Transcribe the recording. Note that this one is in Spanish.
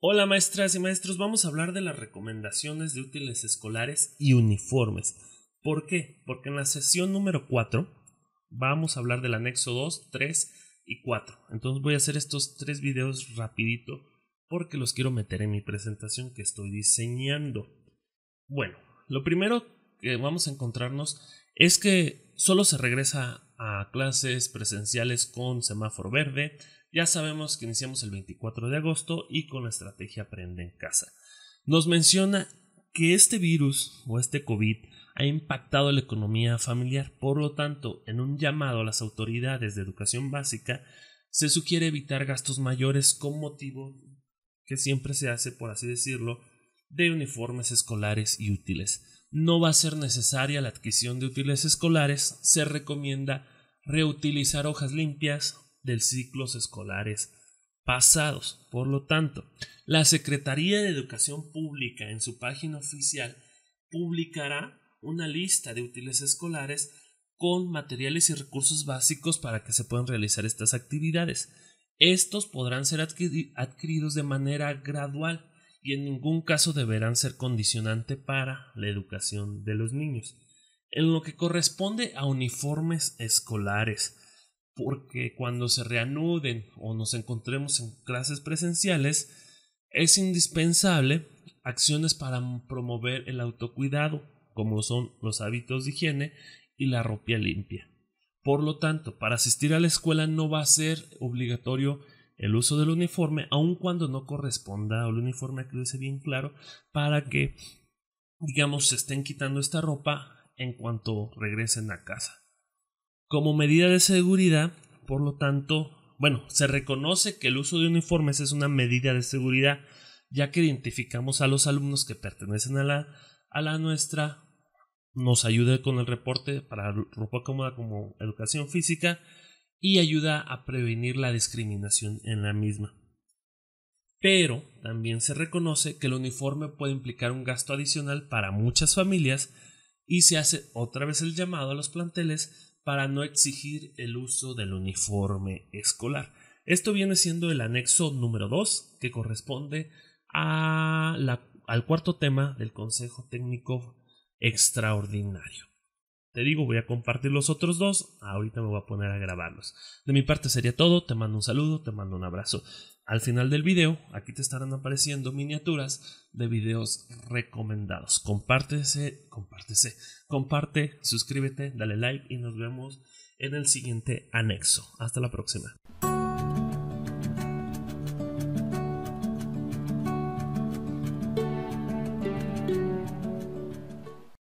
Hola maestras y maestros, vamos a hablar de las recomendaciones de útiles escolares y uniformes. ¿Por qué? Porque en la sesión número 4 vamos a hablar del anexo 2, 3 y 4. Entonces voy a hacer estos tres videos rapidito porque los quiero meter en mi presentación que estoy diseñando. Bueno, lo primero que vamos a encontrarnos es que solo se regresa a clases presenciales con semáforo verde, ya sabemos que iniciamos el 24 de agosto y con la estrategia Aprende en casa. Nos menciona que este virus o este COVID ha impactado la economía familiar, por lo tanto, en un llamado a las autoridades de educación básica, se sugiere evitar gastos mayores con motivo que siempre se hace, por así decirlo, de uniformes escolares y útiles. No va a ser necesaria la adquisición de útiles escolares, se recomienda reutilizar hojas limpias, ...del ciclos escolares pasados. Por lo tanto, la Secretaría de Educación Pública en su página oficial publicará una lista de útiles escolares con materiales y recursos básicos para que se puedan realizar estas actividades. Estos podrán ser adquiridos de manera gradual y en ningún caso deberán ser condicionante para la educación de los niños. En lo que corresponde a uniformes escolares, porque cuando se reanuden o nos encontremos en clases presenciales, es indispensable acciones para promover el autocuidado, como son los hábitos de higiene y la ropa limpia. Por lo tanto, para asistir a la escuela no va a ser obligatorio el uso del uniforme, aun cuando no corresponda al uniforme, que bien claro, para que, digamos, se estén quitando esta ropa en cuanto regresen a casa. Como medida de seguridad, por lo tanto, bueno, se reconoce que el uso de uniformes es una medida de seguridad, ya que identificamos a los alumnos que pertenecen a la, a la nuestra, nos ayuda con el reporte para ropa cómoda como educación física y ayuda a prevenir la discriminación en la misma. Pero también se reconoce que el uniforme puede implicar un gasto adicional para muchas familias y se hace otra vez el llamado a los planteles para no exigir el uso del uniforme escolar. Esto viene siendo el anexo número 2 que corresponde a al cuarto tema del Consejo Técnico Extraordinario. Te digo, voy a compartir los otros dos. Ahorita me voy a poner a grabarlos. De mi parte sería todo. Te mando un saludo, te mando un abrazo. Al final del video, aquí te estarán apareciendo miniaturas de videos recomendados. Compártese, compártese, comparte, suscríbete, dale like y nos vemos en el siguiente anexo. Hasta la próxima.